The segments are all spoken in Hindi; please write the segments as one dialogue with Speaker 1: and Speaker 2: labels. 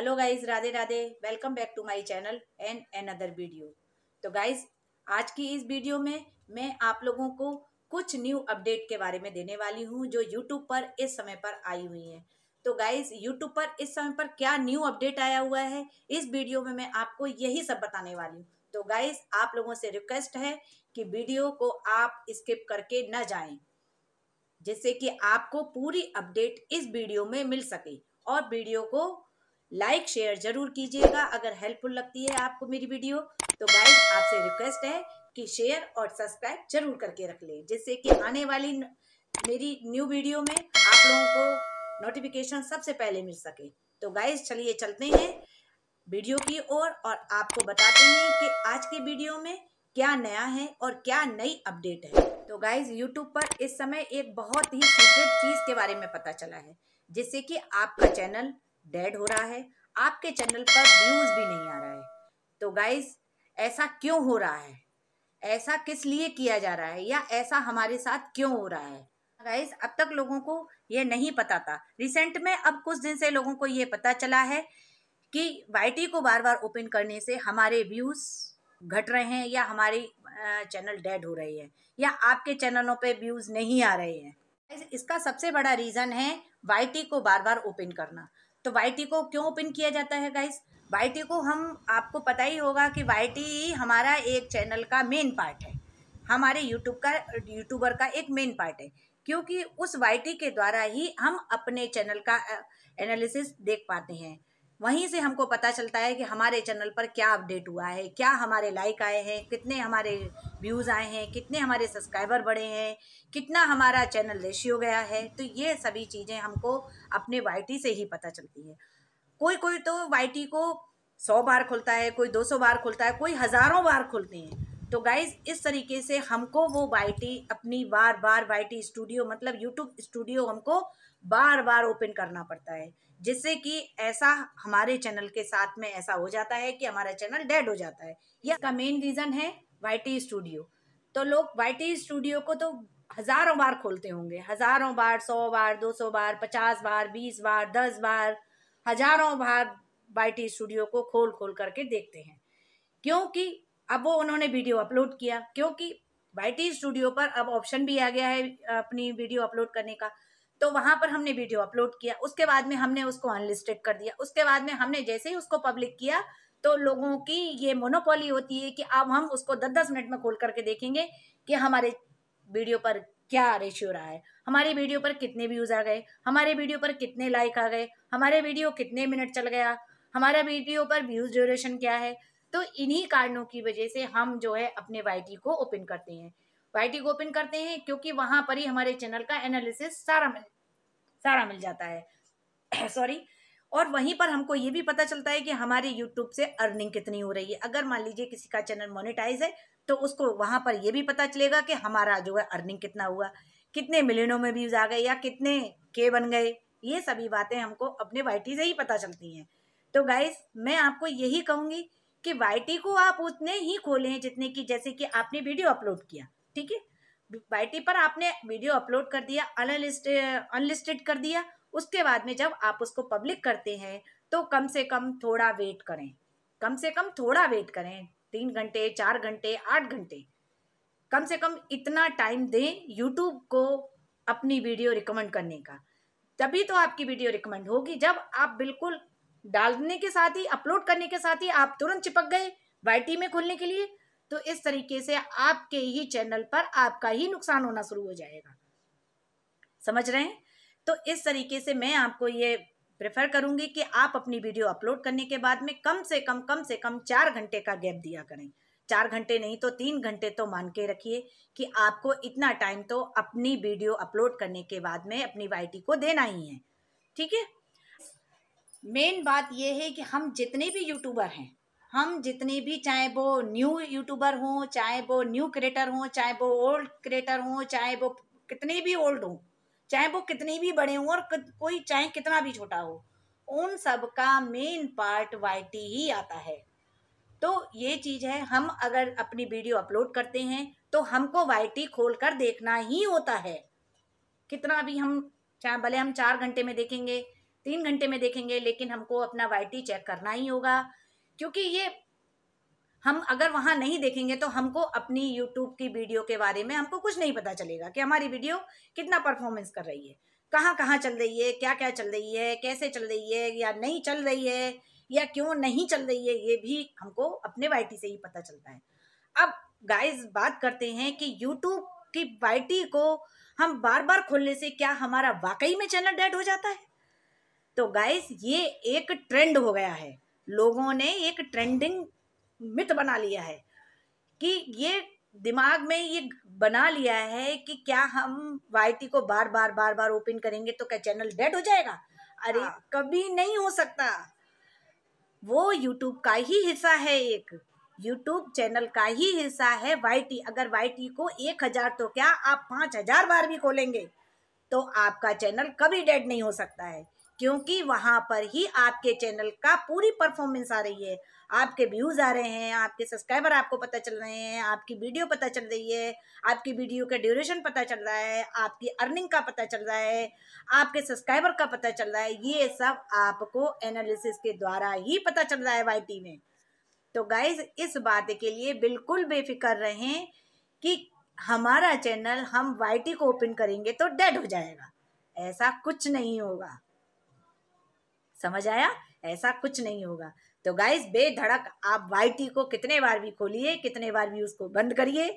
Speaker 1: Hello guys Radhe Radhe welcome back to my channel and another video तो गाइस आज की इस वीडियो में मैं आप लोगों को कुछ न्यू अपडेट के बारे में देने वाली हूं जो यूट्यूब पर इस समय पर आई हुई हैं तो गाइस यूट्यूब पर इस समय पर क्या न्यू अपडेट आया हुआ है इस वीडियो में मैं आपको यही सब बताने वाली हूँ तो गाइज आप लोगों से रिक्वेस्ट है कि वीडियो को आप स्किप करके न जाए जिससे कि आपको पूरी अपडेट इस वीडियो में मिल सके और वीडियो को लाइक शेयर जरूर कीजिएगा अगर हेल्पफुल लगती है आपको मेरी वीडियो तो गाइज आपसे रिक्वेस्ट है कि शेयर और सब्सक्राइब जरूर करके रख लें जिससे कि आने वाली मेरी न्यू वीडियो में आप लोगों को नोटिफिकेशन सबसे पहले मिल सके तो गाइज चलिए चलते हैं वीडियो की ओर और, और आपको बताते हैं कि आज के वीडियो में क्या नया है और क्या नई अपडेट है तो गाइज यूट्यूब पर इस समय एक बहुत ही सीक्रेट चीज़ के बारे में पता चला है जिससे कि आपका चैनल डेड हो रहा है आपके चैनल पर व्यूज भी नहीं आ रहा है तो गाइज ऐसा क्यों हो रहा है ऐसा किस लिए किया जा रहा है या ऐसा हमारे साथ क्यों हो रहा है गाइज अब तक लोगों को यह नहीं पता था रिसेंट में अब कुछ दिन से लोगों को ये पता चला है कि वाई को बार बार ओपन करने से हमारे व्यूज़ घट रहे हैं या हमारी चैनल डेड हो रही है या आपके चैनलों पे व्यूज़ नहीं आ रहे हैं इसका सबसे बड़ा रीज़न है वाई को बार बार ओपन करना तो वाई को क्यों ओपन किया जाता है गाइस वाई को हम आपको पता ही होगा कि वाई हमारा एक चैनल का मेन पार्ट है हमारे यूट्यूब का यूट्यूबर का एक मेन पार्ट है क्योंकि उस वाई के द्वारा ही हम अपने चैनल का एनालिसिस देख पाते हैं वहीं से हमको पता चलता है कि हमारे चैनल पर क्या अपडेट हुआ है क्या हमारे लाइक आए हैं कितने हमारे व्यूज़ आए हैं कितने हमारे सब्सक्राइबर बढ़े हैं कितना हमारा चैनल रेशियो गया है तो ये सभी चीज़ें हमको अपने वाई से ही पता चलती है कोई कोई तो वाई को सौ बार खुलता है कोई दो सौ बार खुलता है कोई हज़ारों बार खुलते हैं तो गाइज इस तरीके से हमको वो वाई अपनी बार बार वाई स्टूडियो मतलब यूट्यूब स्टूडियो हमको बार बार ओपन करना पड़ता है जिससे कि ऐसा हमारे चैनल के साथ में ऐसा हो जाता है कि हमारा चैनल डेड हो जाता है यह का मेन रीज़न है वाई स्टूडियो तो लोग वाई स्टूडियो को तो हज़ारों बार खोलते होंगे हज़ारों बार सौ बार दो सौ बार पचास बार बीस बार दस बार हज़ारों बार वाई स्टूडियो को खोल खोल करके देखते हैं क्योंकि अब वो उन्होंने वीडियो अपलोड किया क्योंकि वाई स्टूडियो पर अब ऑप्शन भी आ गया है अपनी वीडियो अपलोड करने का तो वहां पर हमने वीडियो अपलोड किया उसके बाद में हमने उसको अनलिस्टेड कर दिया उसके बाद में हमने जैसे ही उसको पब्लिक किया तो लोगों की ये मोनोपोली होती है कि अब हम उसको दस दस मिनट में खोल करके देखेंगे कि हमारे वीडियो पर क्या रेशियो रहा है हमारे वीडियो पर कितने व्यूज आ गए हमारे वीडियो पर कितने लाइक आ गए हमारे वीडियो कितने मिनट चल गया हमारा वीडियो पर व्यूज ड्यूरेशन क्या है तो इन्हीं कारणों की वजह से हम जो है अपने वाई को ओपन करते हैं वाई को ओपन करते हैं क्योंकि वहां पर ही हमारे चैनल का एनालिसिस सारा मिल सारा मिल जाता है सॉरी और वहीं पर हमको ये भी पता चलता है कि हमारे YouTube से अर्निंग कितनी हो रही है अगर मान लीजिए किसी का चैनल मोनेटाइज है तो उसको वहां पर ये भी पता चलेगा कि हमारा जो है अर्निंग कितना हुआ कितने मिलियनों में व्यूज आ गए या कितने के बन गए ये सभी बातें हमको अपने वाई से ही पता चलती हैं तो गाइज मैं आपको यही कहूंगी कि वाईटी को आप उतने ही खोले हैं जितने की जैसे कि आपने वीडियो अपलोड किया ठीक है वाईटी पर आपने वीडियो अपलोड कर दिया अनलिस्ट अनलिस्टेड कर दिया उसके बाद में जब आप उसको पब्लिक करते हैं तो कम से कम थोड़ा वेट करें कम से कम थोड़ा वेट करें तीन घंटे चार घंटे आठ घंटे कम से कम इतना टाइम दें यूट्यूब को अपनी वीडियो रिकमेंड करने का तभी तो आपकी वीडियो रिकमेंड होगी जब आप बिल्कुल डालने के साथ ही अपलोड करने के साथ ही आप तुरंत चिपक गए वाई में खोलने के लिए तो इस तरीके से आपके ही चैनल पर आपका ही नुकसान होना शुरू हो जाएगा समझ रहे हैं तो इस तरीके से मैं आपको ये प्रेफर करूंगी कि आप अपनी वीडियो अपलोड करने के बाद में कम से कम कम से कम चार घंटे का गैप दिया करें चार घंटे नहीं तो तीन घंटे तो मान के रखिए कि आपको इतना टाइम तो अपनी वीडियो अपलोड करने के बाद में अपनी वाई को देना ही है ठीक है मेन बात यह है कि हम जितने भी यूट्यूबर हैं हम जितने भी चाहे वो न्यू यूट्यूबर हों चाहे वो न्यू क्रिएटर हों चाहे वो ओल्ड क्रिएटर हों चाहे वो कितने भी ओल्ड हों चाहे वो कितने भी बड़े हों और कोई चाहे कितना भी छोटा हो उन सब का मेन पार्ट वाई ही आता है तो ये चीज़ है हम अगर अपनी वीडियो अपलोड करते हैं तो हमको वाई खोल कर देखना ही होता है कितना भी हम चाहे भले हम चार घंटे में देखेंगे तीन घंटे में देखेंगे लेकिन हमको अपना वाई चेक करना ही होगा क्योंकि ये हम अगर वहां नहीं देखेंगे तो हमको अपनी यूट्यूब की वीडियो के बारे में हमको कुछ नहीं पता चलेगा कि हमारी वीडियो कितना परफॉर्मेंस कर रही है कहाँ कहाँ चल रही है क्या क्या चल रही है कैसे चल रही है या नहीं चल रही है या क्यों नहीं चल रही है ये भी हमको अपने वाई से ही पता चलता है अब गाइज बात करते हैं कि यूट्यूब की वाई को हम बार बार खोलने से क्या हमारा वाकई में चैनल डेड हो जाता है तो गाइस ये एक ट्रेंड हो गया है लोगों ने एक ट्रेंडिंग मित बना लिया है कि ये दिमाग में ये बना लिया है कि क्या हम वाईटी को बार बार बार बार ओपन करेंगे तो क्या चैनल डेड हो जाएगा अरे हाँ। कभी नहीं हो सकता वो यूट्यूब का ही हिस्सा है एक यूट्यूब चैनल का ही हिस्सा है वाईटी अगर वाईटी को एक हजार तो क्या आप पांच हजार बार भी खोलेंगे तो आपका चैनल कभी डेड नहीं हो सकता है क्योंकि वहां पर ही आपके चैनल का पूरी परफॉर्मेंस आ रही है आपके व्यूज़ आ रहे हैं आपके सब्सक्राइबर आपको पता चल रहे हैं आपकी वीडियो पता चल रही है आपकी वीडियो का ड्यूरेशन पता चल रहा है आपकी अर्निंग का पता चल रहा है आपके सब्सक्राइबर का पता चल रहा है ये सब आपको एनालिसिस के द्वारा ही पता चल रहा है वाई में तो गाइज इस बात के लिए बिल्कुल बेफिक्र रहें कि हमारा चैनल हम वाई को ओपन करेंगे तो डेड हो जाएगा ऐसा कुछ नहीं होगा समझ आया ऐसा कुछ नहीं होगा तो गाइस बेधड़क आप वाई को कितने बार भी खोलिए कितने बार भी उसको बंद करिए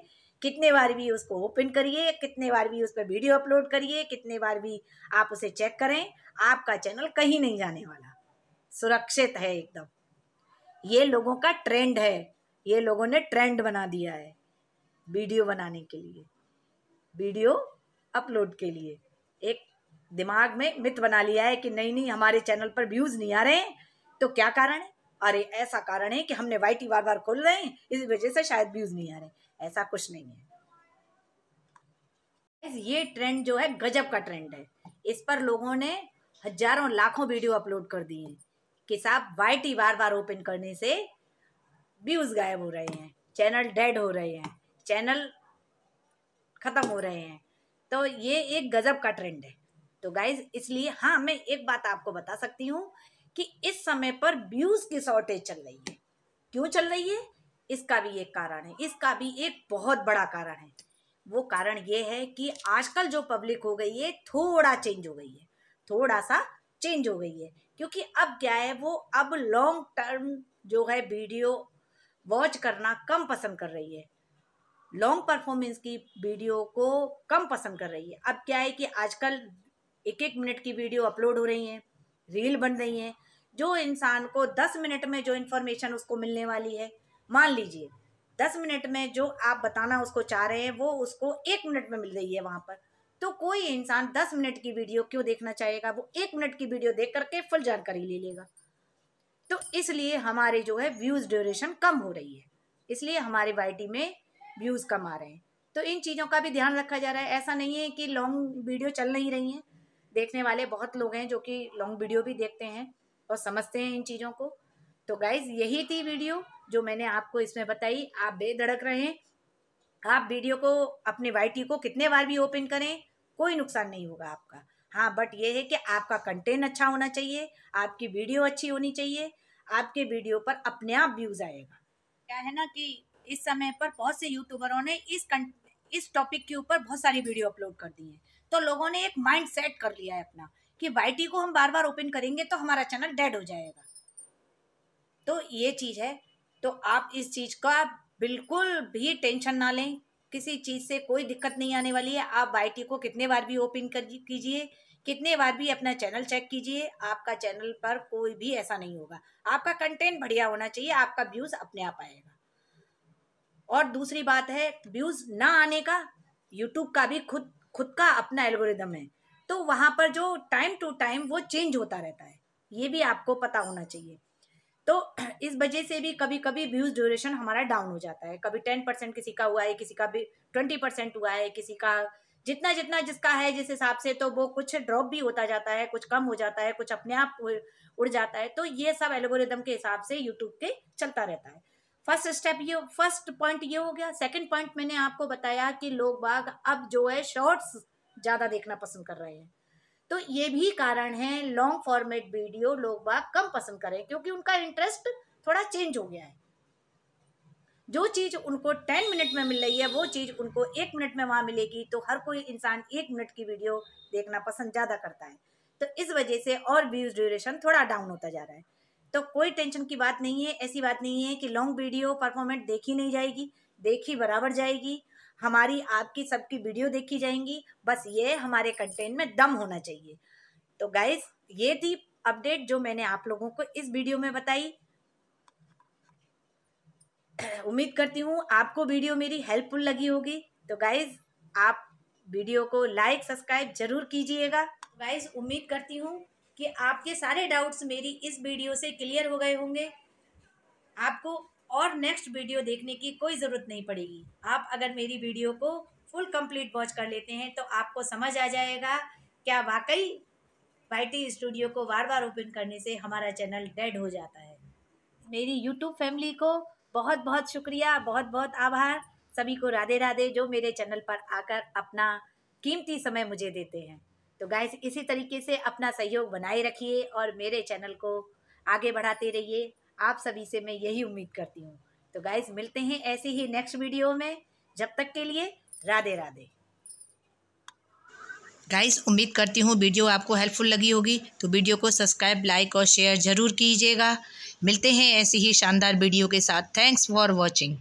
Speaker 1: कितने बार भी उसको ओपन करिए कितने बार भी उस पर वीडियो अपलोड करिए कितने बार भी आप उसे चेक करें आपका चैनल कहीं नहीं जाने वाला सुरक्षित है एकदम ये लोगों का ट्रेंड है ये लोगों ने ट्रेंड बना दिया है वीडियो बनाने के लिए वीडियो अपलोड के लिए एक दिमाग में मित बना लिया है कि नहीं नहीं हमारे चैनल पर व्यूज़ नहीं आ रहे हैं तो क्या कारण है अरे ऐसा कारण है कि हमने वाई बार बार खोल रहे हैं इस वजह से शायद व्यूज़ नहीं आ रहे ऐसा कुछ नहीं है ये ट्रेंड जो है गजब का ट्रेंड है इस पर लोगों ने हजारों लाखों वीडियो अपलोड कर दिए कि साहब वाई बार बार ओपन करने से व्यूज़ गायब हो रहे हैं चैनल डेड हो रहे हैं चैनल ख़त्म हो रहे हैं तो ये एक गज़ब का ट्रेंड है तो गाइज इसलिए हाँ मैं एक बात आपको बता सकती हूँ कि इस समय पर व्यूज की शॉर्टेज चल रही है क्यों चल रही है इसका भी एक कारण है इसका भी एक बहुत बड़ा कारण है वो कारण ये है कि आजकल जो पब्लिक हो गई है थोड़ा चेंज हो गई है थोड़ा सा चेंज हो गई है क्योंकि अब क्या है वो अब लॉन्ग टर्म जो है वीडियो वॉच करना कम पसंद कर रही है लॉन्ग परफॉर्मेंस की वीडियो को कम पसंद कर रही है अब क्या है कि आजकल एक एक मिनट की वीडियो अपलोड हो रही हैं रील बन रही हैं जो इंसान को दस मिनट में जो इन्फॉर्मेशन उसको मिलने वाली है मान लीजिए दस मिनट में जो आप बताना उसको चाह रहे हैं वो उसको एक मिनट में मिल रही है वहाँ पर तो कोई इंसान दस मिनट की वीडियो क्यों देखना चाहेगा वो एक मिनट की वीडियो देख करके फुल जानकारी ले लेगा तो इसलिए हमारे जो है व्यूज़ ड्यूरेशन कम हो रही है इसलिए हमारे वाई में व्यूज़ कम आ रहे हैं तो इन चीज़ों का भी ध्यान रखा जा रहा है ऐसा नहीं है कि लॉन्ग वीडियो चल नहीं रही हैं देखने वाले बहुत लोग हैं जो कि लॉन्ग वीडियो भी देखते हैं और समझते हैं इन चीज़ों को तो गाइज यही थी वीडियो जो मैंने आपको इसमें बताई आप बेधड़क रहें आप वीडियो को अपने वाई को कितने बार भी ओपन करें कोई नुकसान नहीं होगा आपका हाँ बट ये है कि आपका कंटेंट अच्छा होना चाहिए आपकी वीडियो अच्छी होनी चाहिए आपके वीडियो पर अपने आप व्यूज आएगा क्या है ना कि इस समय पर बहुत से यूट्यूबरों ने इस कं... इस टॉपिक के ऊपर बहुत सारी वीडियो अपलोड कर दी है तो लोगों ने एक माइंड सेट कर लिया है अपना कि वाई को हम बार बार ओपन करेंगे तो हमारा चैनल डेड हो जाएगा तो ये चीज़ है तो आप इस चीज़ का बिल्कुल भी टेंशन ना लें किसी चीज़ से कोई दिक्कत नहीं आने वाली है आप वाई को कितने बार भी ओपन कर कीजिए कितने बार भी अपना चैनल चेक कीजिए आपका चैनल पर कोई भी ऐसा नहीं होगा आपका कंटेंट बढ़िया होना चाहिए आपका व्यूज़ अपने आप आएगा और दूसरी बात है व्यूज़ ना आने का यूट्यूब का भी खुद खुद का अपना एल्गोरिदम है तो वहां पर जो टाइम टू टाइम वो चेंज होता रहता है ये भी आपको पता होना चाहिए तो इस वजह से भी कभी कभी व्यूज ड्यूरेशन हमारा डाउन हो जाता है कभी टेन परसेंट किसी का हुआ है किसी का भी ट्वेंटी परसेंट हुआ है किसी का जितना जितना जिसका है जिस हिसाब से तो वो कुछ ड्रॉप भी होता जाता है कुछ कम हो जाता है कुछ अपने आप उड़ जाता है तो ये सब एल्गोरिदम के हिसाब से यूट्यूब के चलता रहता है फर्स्ट स्टेप ये फर्स्ट पॉइंट ये हो गया सेकंड पॉइंट मैंने आपको बताया कि लोग बाग अब जो है शॉर्ट्स ज़्यादा देखना पसंद कर रहे हैं तो ये भी कारण है लॉन्ग फॉर्मेट वीडियो लोग बाग कम पसंद करें क्योंकि उनका इंटरेस्ट थोड़ा चेंज हो गया है जो चीज़ उनको टेन मिनट में मिल रही है वो चीज़ उनको एक मिनट में वहां मिलेगी तो हर कोई इंसान एक मिनट की वीडियो देखना पसंद ज़्यादा करता है तो इस वजह से और व्यूज़ ड्यूरेशन थोड़ा डाउन होता जा रहा है तो कोई टेंशन की बात नहीं है ऐसी बात नहीं है कि लॉन्ग वीडियो परफॉर्मेंट देखी नहीं जाएगी देखी बराबर जाएगी हमारी आपकी सबकी वीडियो देखी जाएंगी बस ये हमारे कंटेंट में दम होना चाहिए तो गाइज ये थी अपडेट जो मैंने आप लोगों को इस वीडियो में बताई उम्मीद करती हूँ आपको वीडियो मेरी हेल्पफुल लगी होगी तो गाइज आप वीडियो को लाइक सब्सक्राइब जरूर कीजिएगा गाइज उम्मीद करती हूँ कि आपके सारे डाउट्स मेरी इस वीडियो से क्लियर हो गए होंगे आपको और नेक्स्ट वीडियो देखने की कोई ज़रूरत नहीं पड़ेगी आप अगर मेरी वीडियो को फुल कंप्लीट वॉच कर लेते हैं तो आपको समझ आ जाएगा क्या वाकई वाई स्टूडियो को बार बार ओपन करने से हमारा चैनल डेड हो जाता है मेरी यूट्यूब फैमिली को बहुत बहुत शुक्रिया बहुत बहुत आभार सभी को राधे राधे जो मेरे चैनल पर आकर अपना कीमती समय मुझे देते हैं तो गाइस इसी तरीके से अपना सहयोग बनाए रखिए और मेरे चैनल को आगे बढ़ाते रहिए आप सभी से मैं यही उम्मीद करती हूँ तो गाइस मिलते हैं ऐसे ही नेक्स्ट वीडियो में जब तक के लिए राधे राधे गाइस उम्मीद करती हूँ वीडियो आपको हेल्पफुल लगी होगी तो वीडियो को सब्सक्राइब लाइक और शेयर ज़रूर कीजिएगा मिलते हैं ऐसी ही शानदार वीडियो के साथ थैंक्स फॉर वॉचिंग